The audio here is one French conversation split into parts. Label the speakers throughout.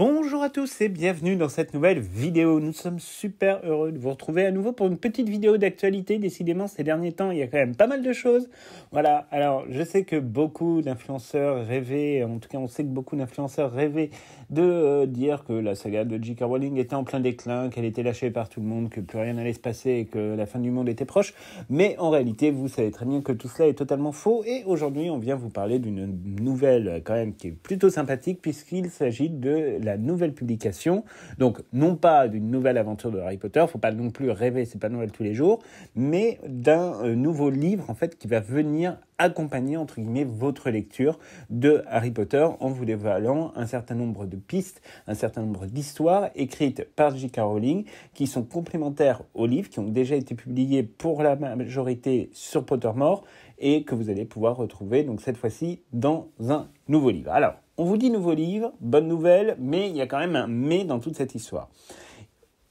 Speaker 1: Bonjour à tous et bienvenue dans cette nouvelle vidéo. Nous sommes super heureux de vous retrouver à nouveau pour une petite vidéo d'actualité. Décidément, ces derniers temps, il y a quand même pas mal de choses. Voilà, alors je sais que beaucoup d'influenceurs rêvaient, en tout cas on sait que beaucoup d'influenceurs rêvaient de euh, dire que la saga de J.K. Rowling était en plein déclin, qu'elle était lâchée par tout le monde, que plus rien n'allait se passer et que la fin du monde était proche. Mais en réalité, vous savez très bien que tout cela est totalement faux. Et aujourd'hui, on vient vous parler d'une nouvelle quand même qui est plutôt sympathique puisqu'il s'agit de la nouvelle publication. Donc, non pas d'une nouvelle aventure de Harry Potter, faut pas non plus rêver, c'est pas Noël tous les jours, mais d'un euh, nouveau livre, en fait, qui va venir accompagner, entre guillemets, votre lecture de Harry Potter en vous dévoilant un certain nombre de pistes, un certain nombre d'histoires écrites par J.K. Rowling qui sont complémentaires aux livres qui ont déjà été publiés pour la majorité sur Pottermore et que vous allez pouvoir retrouver donc cette fois-ci dans un nouveau livre. Alors, on vous dit nouveau livre, bonne nouvelle, mais il y a quand même un mais dans toute cette histoire.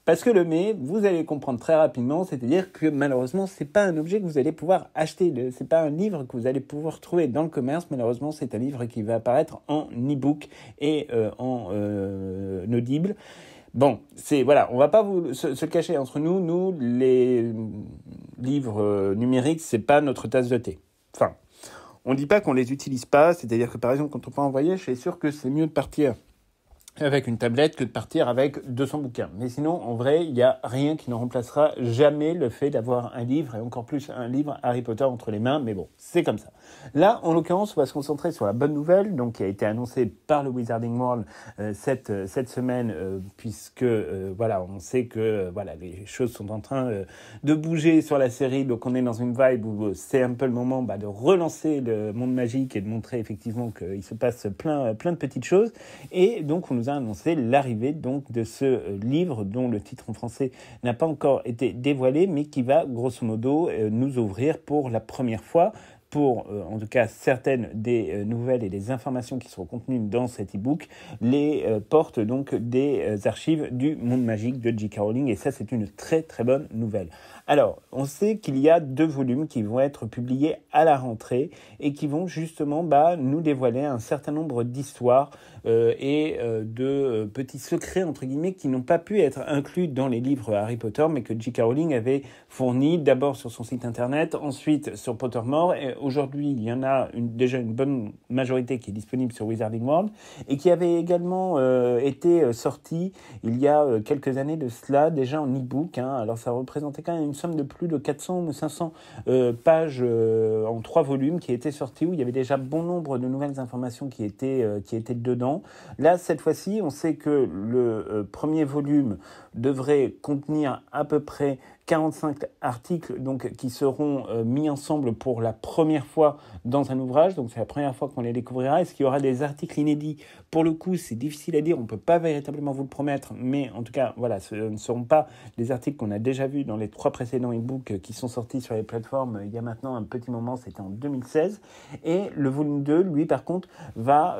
Speaker 1: Parce que le mais, vous allez comprendre très rapidement, c'est-à-dire que malheureusement, ce n'est pas un objet que vous allez pouvoir acheter, ce n'est pas un livre que vous allez pouvoir trouver dans le commerce, malheureusement, c'est un livre qui va apparaître en e-book et euh, en euh, audible. Bon, c'est voilà, on va pas vous se, cacher entre nous, nous les livres euh, numériques, c'est pas notre tasse de thé. Enfin, on ne dit pas qu'on les utilise pas, c'est-à-dire que par exemple quand on part en voyage, c'est sûr que c'est mieux de partir avec une tablette que de partir avec 200 bouquins. Mais sinon, en vrai, il n'y a rien qui ne remplacera jamais le fait d'avoir un livre, et encore plus un livre Harry Potter entre les mains, mais bon, c'est comme ça. Là, en l'occurrence, on va se concentrer sur la bonne nouvelle, donc qui a été annoncée par le Wizarding World euh, cette, euh, cette semaine, euh, puisque, voilà, on sait que, voilà, les choses sont en train de bouger sur la série, donc on est dans une vibe où c'est un peu le moment bah, de relancer le monde magique et de montrer effectivement qu'il se passe plein, plein de petites choses, et donc on nous a annoncé l'arrivée donc de ce euh, livre dont le titre en français n'a pas encore été dévoilé mais qui va grosso modo euh, nous ouvrir pour la première fois pour, euh, en tout cas, certaines des euh, nouvelles et des informations qui seront contenues dans cet e-book, les euh, portes donc des archives du monde magique de J.K. Rowling. Et ça, c'est une très très bonne nouvelle. Alors, on sait qu'il y a deux volumes qui vont être publiés à la rentrée et qui vont justement bah, nous dévoiler un certain nombre d'histoires et de petits secrets, entre guillemets, qui n'ont pas pu être inclus dans les livres Harry Potter, mais que J.K. Rowling avait fourni d'abord sur son site internet, ensuite sur Pottermore et Aujourd'hui, il y en a déjà une bonne majorité qui est disponible sur Wizarding World et qui avait également euh, été euh, sorti il y a euh, quelques années de cela, déjà en e-book. Hein. Alors, ça représentait quand même une somme de plus de 400 ou 500 pages en trois volumes qui étaient sortis où il y avait déjà bon nombre de nouvelles informations qui étaient, qui étaient dedans. Là, cette fois-ci, on sait que le premier volume devrait contenir à peu près 45 articles donc, qui seront euh, mis ensemble pour la première fois dans un ouvrage. Donc c'est la première fois qu'on les découvrira. Est-ce qu'il y aura des articles inédits Pour le coup, c'est difficile à dire. On ne peut pas véritablement vous le promettre. Mais en tout cas, voilà, ce ne seront pas des articles qu'on a déjà vus dans les trois précédents e-books euh, qui sont sortis sur les plateformes euh, il y a maintenant un petit moment. C'était en 2016. Et le volume 2, lui, par contre, va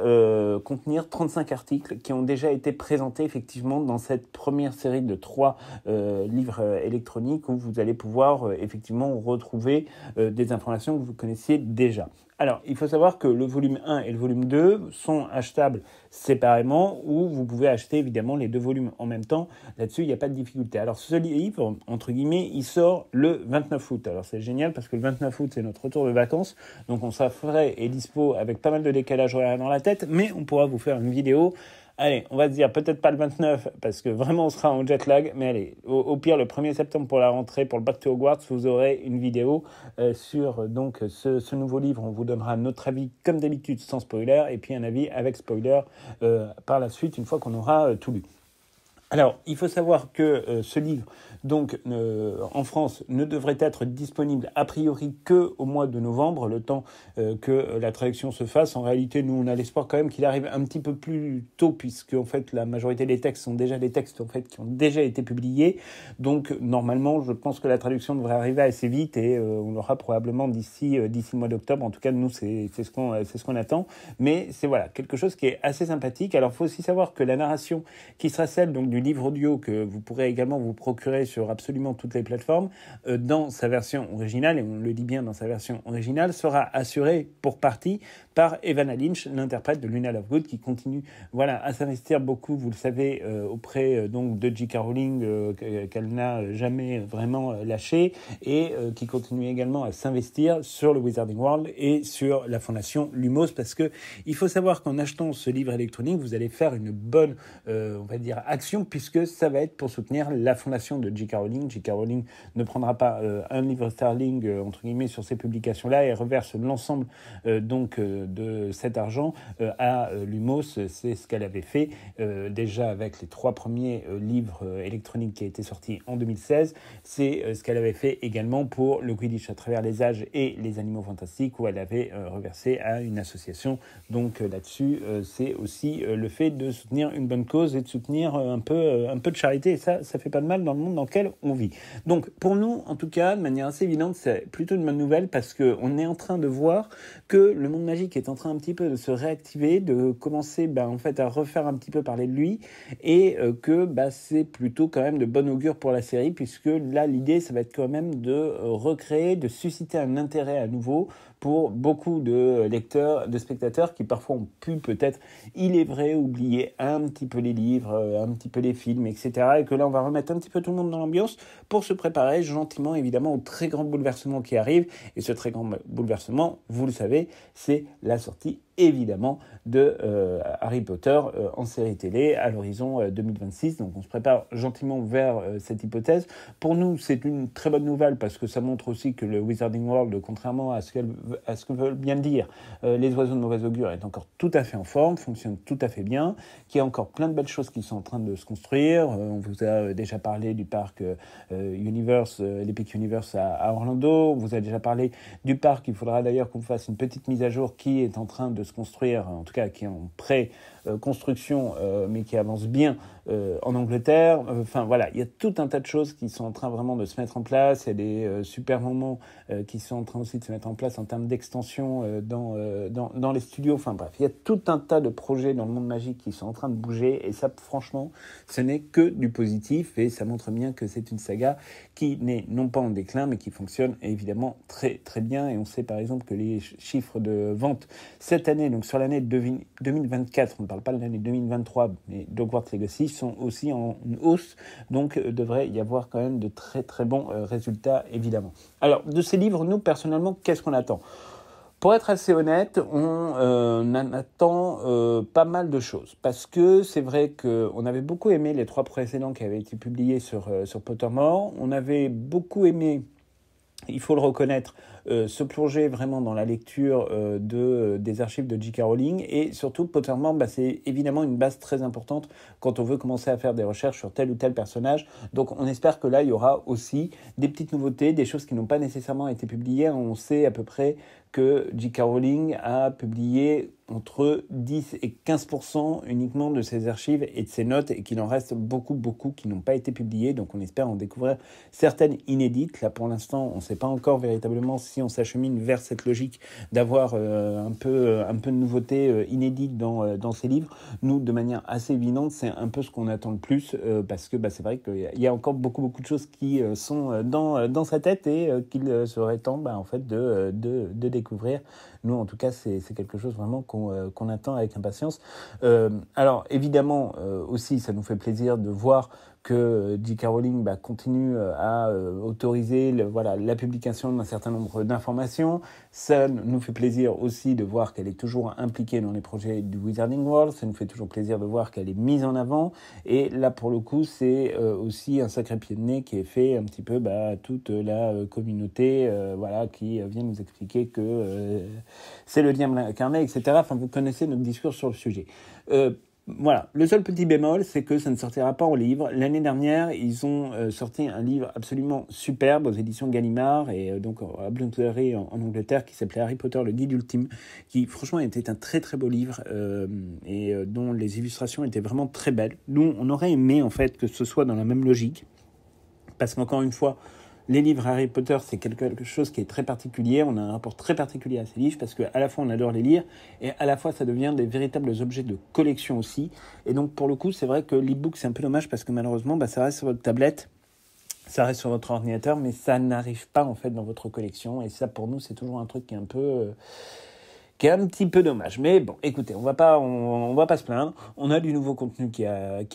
Speaker 1: contenir 35 articles qui ont déjà été présentés effectivement dans cette première série de trois livres électroniques vous allez pouvoir euh, effectivement retrouver euh, des informations que vous connaissiez déjà. Alors, il faut savoir que le volume 1 et le volume 2 sont achetables séparément ou vous pouvez acheter évidemment les deux volumes en même temps. Là-dessus, il n'y a pas de difficulté. Alors, ce livre, entre guillemets, il sort le 29 août. Alors, c'est génial parce que le 29 août, c'est notre retour de vacances. Donc, on sera frais et dispo avec pas mal de décalage horaire dans la tête, mais on pourra vous faire une vidéo Allez, on va se dire peut-être pas le 29 parce que vraiment on sera en jet lag, mais allez, au, pire le 1er septembre pour la rentrée, pour le Back to Hogwarts, vous aurez une vidéo euh, sur donc ce, nouveau livre. On vous donnera notre avis comme d'habitude sans spoiler et puis un avis avec spoiler euh, par la suite une fois qu'on aura euh, tout lu. Alors, il faut savoir que ce livre donc euh, en France, ne devrait être disponible a priori que au mois de novembre, le temps euh, que la traduction se fasse. En réalité, nous, on a l'espoir quand même qu'il arrive un petit peu plus tôt, puisque en fait, la majorité des textes sont déjà des textes en fait qui ont déjà été publiés. Donc normalement, je pense que la traduction devrait arriver assez vite et euh, on aura probablement d'ici d'ici le mois d'octobre. En tout cas, nous, c'est ce qu'on c'est ce qu'on attend. Mais c'est voilà quelque chose qui est assez sympathique. Alors, faut aussi savoir que la narration qui sera celle donc du livre audio que vous pourrez également vous procurer sur absolument toutes les plateformes, euh, dans sa version originale, et on le dit bien dans sa version originale, sera assurée pour partie par Evanna Lynch, l'interprète de Luna Lovegood, qui continue voilà, à s'investir beaucoup, vous le savez, euh, auprès euh, donc de J.K. Rowling, qu'elle n'a jamais vraiment lâché, et qui continue également à s'investir sur le Wizarding World et sur la fondation Lumos, parce que il faut savoir qu'en achetant ce livre électronique, vous allez faire une bonne, on va dire, action, puisque ça va être pour soutenir la fondation de J.K. Rowling. J.K. Rowling ne prendra pas euh, un livre sterling euh, entre guillemets sur ces publications-là et reverse l'ensemble euh, donc de cet argent à Lumos. C'est ce qu'elle avait fait déjà avec les trois premiers livres électroniques qui a été sortis en 2016. C'est ce qu'elle avait fait également pour le Quidditch à travers les âges et les animaux fantastiques où elle avait reversé à une association. Donc là-dessus, c'est aussi le fait de soutenir une bonne cause et de soutenir un peu, un peu de charité. ça, ça fait pas de mal dans le monde dans on vit. Donc pour nous, en tout cas, de manière assez évidente, c'est plutôt une bonne nouvelle parce qu'on est en train de voir que le monde magique est en train un petit peu de se réactiver, de commencer ben, en fait, à refaire un petit peu parler de lui et euh, que ben, c'est plutôt quand même de bon augure pour la série puisque là, l'idée, ça va être quand même de euh, recréer, de susciter un intérêt à nouveau pour beaucoup de lecteurs, de spectateurs qui parfois ont pu peut-être, il est vrai, oublier un petit peu les livres, euh, un petit peu les films, etc. Et que là, on va remettre un petit peu tout le monde dans l'ambiance pour se préparer gentiment, évidemment, au très grand bouleversement qui arrive. Et ce très grand bouleversement, vous le savez, c'est la sortie évidemment de euh, Harry Potter euh, en série télé à l'horizon 2026. Euh, Donc on se prépare gentiment vers cette hypothèse. Pour nous, c'est une très bonne nouvelle parce que ça montre aussi que le Wizarding World, contrairement à ce, qu à ce que veulent bien dire les oiseaux de mauvaise augure, est encore tout à fait en forme, fonctionne tout à fait bien, qu'il y a encore plein de belles choses qui sont en train de se construire. on vous a déjà parlé du parc Universe, l'Epic Universe à, Orlando. On vous a déjà parlé du parc. Il faudra d'ailleurs qu'on fasse une petite mise à jour qui est en train de se construire, en tout cas qui ont prêt euh, construction, euh, mais qui avance bien euh, en Angleterre. Enfin voilà, il y a tout un tas de choses qui sont en train vraiment de se mettre en place. Il y a des super moments qui sont en train aussi de se mettre en place en termes d'extension dans, dans, dans, les studios. Enfin bref, il y a tout un tas de projets dans le monde magique qui sont en train de bouger. Et ça, franchement, ce n'est que du positif. Et ça montre bien que c'est une saga qui n'est non pas en déclin, mais qui fonctionne évidemment très très bien. Et on sait par exemple que les chiffres de vente cette année, donc sur l'année 2024, parle pas de l'année 2023, mais Hogwarts Legacy sont aussi en hausse, donc euh, devrait y avoir quand même de très très bons euh, résultats évidemment. Alors de ces livres, nous personnellement, qu'est-ce qu'on attend pour être assez honnête, on euh, attend pas mal de choses parce que c'est vrai qu'on avait beaucoup aimé les trois précédents qui avaient été publiés sur, sur Pottermore. On avait beaucoup aimé il faut le reconnaître, euh, se plonger vraiment dans la lecture euh, de, euh, des archives de J.K. Rowling. Et surtout, potentiellement, bah, c'est évidemment une base très importante quand on veut commencer à faire des recherches sur tel ou tel personnage. Donc on espère que là, il y aura aussi des petites nouveautés, des choses qui n'ont pas nécessairement été publiées. On sait à peu près que J.K. Rowling a publié entre 10 et 15% uniquement de ses archives et de ses notes et qu'il en reste beaucoup, beaucoup qui n'ont pas été publiées. Donc on espère en découvrir certaines inédites. Là pour l'instant, on ne sait pas encore véritablement si on s'achemine vers cette logique d'avoir euh, un, peu, euh, un peu de nouveautés euh, inédites dans, dans ces livres. Nous, de manière assez évidente, c'est un peu ce qu'on attend le plus parce que bah, c'est vrai qu'il y a encore beaucoup, beaucoup de choses qui sont dans, dans sa tête et qu'il serait temps bah, en fait de, de, de découvrir nous, en tout cas, c'est quelque chose vraiment qu'on euh, attend avec impatience. Euh, alors, évidemment, euh, aussi, ça nous fait plaisir de voir que euh, J.K. Rowling bah, continue euh, à euh, autoriser voilà, la publication d'un certain nombre d'informations. Ça nous fait plaisir aussi de voir qu'elle est toujours impliquée dans les projets du Wizarding World. Ça nous fait toujours plaisir de voir qu'elle est mise en avant. Et là, pour le coup, c'est aussi un sacré pied de nez qui est fait un petit peu bah, à toute la communauté voilà, qui vient nous expliquer que c'est le lien incarné, etc. Enfin, vous connaissez notre discours sur le sujet. Voilà, le seul petit bémol, c'est que ça ne sortira pas en livre. L'année dernière, ils ont euh, sorti un livre absolument superbe aux éditions Gallimard et euh, donc à euh, Bloomsbury en, en, Angleterre qui s'appelait Harry Potter, le guide ultime, qui franchement était un très très beau livre et dont les illustrations étaient vraiment très belles. Nous, on aurait aimé en fait que ce soit dans la même logique, parce qu'encore une fois, les livres Harry Potter, c'est quelque chose qui est très particulier. On a un rapport très particulier à ces livres parce qu'à la fois on adore les lire et à la fois ça devient des véritables objets de collection aussi. Et donc pour le coup, c'est vrai que l'e-book, c'est un peu dommage parce que malheureusement, bah, ça reste sur votre tablette ça reste sur votre ordinateur, mais ça n'arrive pas en fait dans votre collection. Et ça, pour nous, c'est toujours un truc qui est un peu, euh, qui un petit peu dommage. Mais bon, écoutez, on va pas, on, va pas se plaindre. On a du nouveau contenu qui,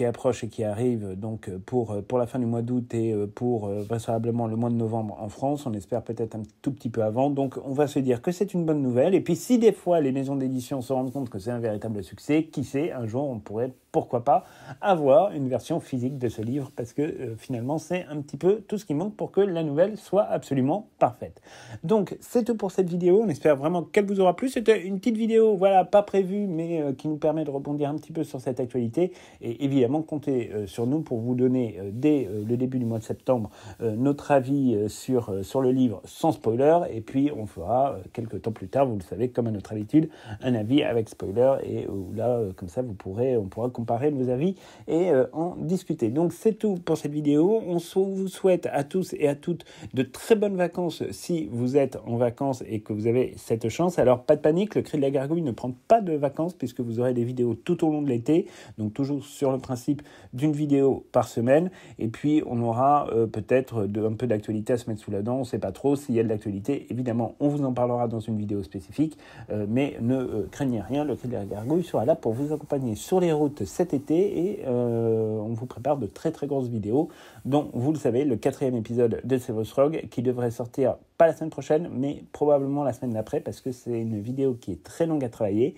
Speaker 1: approche et qui arrive donc euh, pour, euh, pour la fin du mois d'août et euh, pour vraisemblablement le mois de novembre en France. On espère peut-être un tout petit peu avant. Donc on va se dire que c'est une bonne nouvelle. Et puis si des fois les maisons d'édition se rendent compte que c'est un véritable succès, qui sait, un jour on pourrait pourquoi pas avoir une version physique de ce livre parce que finalement c'est un petit peu tout ce qui manque pour que la nouvelle soit absolument parfaite. Donc c'est tout pour cette vidéo, on espère vraiment qu'elle vous aura plu. C'était une petite vidéo, voilà, pas prévue, mais euh, qui nous permet de rebondir un petit peu sur cette actualité. Et évidemment, comptez euh, sur nous pour vous donner euh, dès le début du mois de septembre notre avis sur, sur le livre sans spoiler. Et puis, on fera quelques temps plus tard, vous le savez, comme à notre habitude, un avis avec spoiler. Et là, comme ça, vous pourrez, on pourra comparer nos avis et en discuter. Donc, c'est tout pour cette vidéo. On vous souhaite à tous et à toutes de très bonnes vacances si vous êtes en vacances et que vous avez cette chance. Alors, pas de panique. Le cri de la gargouille ne prend pas de vacances puisque vous aurez des vidéos tout au long de l'été. Donc toujours sur le principe d'une vidéo par semaine. Et puis on aura euh, peut-être un peu d'actualité à se mettre sous la dent. On ne sait pas trop s'il y a de l'actualité. Évidemment, on vous en parlera dans une vidéo spécifique. Euh, mais ne euh, craignez rien. Le cri de la gargouille sera là pour vous accompagner sur les routes cet été. Et on vous prépare de très très grosses vidéos dont vous le savez le quatrième épisode de Severus Rogue qui devrait sortir pas la semaine prochaine, mais probablement la semaine d'après, parce que c'est une vidéo qui est très longue à travailler,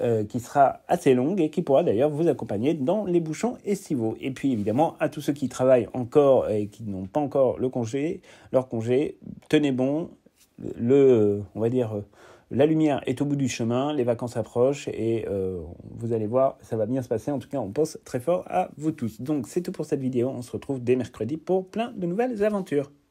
Speaker 1: euh, qui sera assez longue et qui pourra d'ailleurs vous accompagner dans les bouchons estivaux. Et puis évidemment, à tous ceux qui travaillent encore et qui n'ont pas encore le congé, leur congé, tenez bon, le, on va dire, euh, la lumière est au bout du chemin, les vacances approchent et euh, vous allez voir, ça va bien se passer. En tout cas, on pense très fort à vous tous. Donc c'est tout pour cette vidéo. On se retrouve dès mercredi pour plein de nouvelles aventures.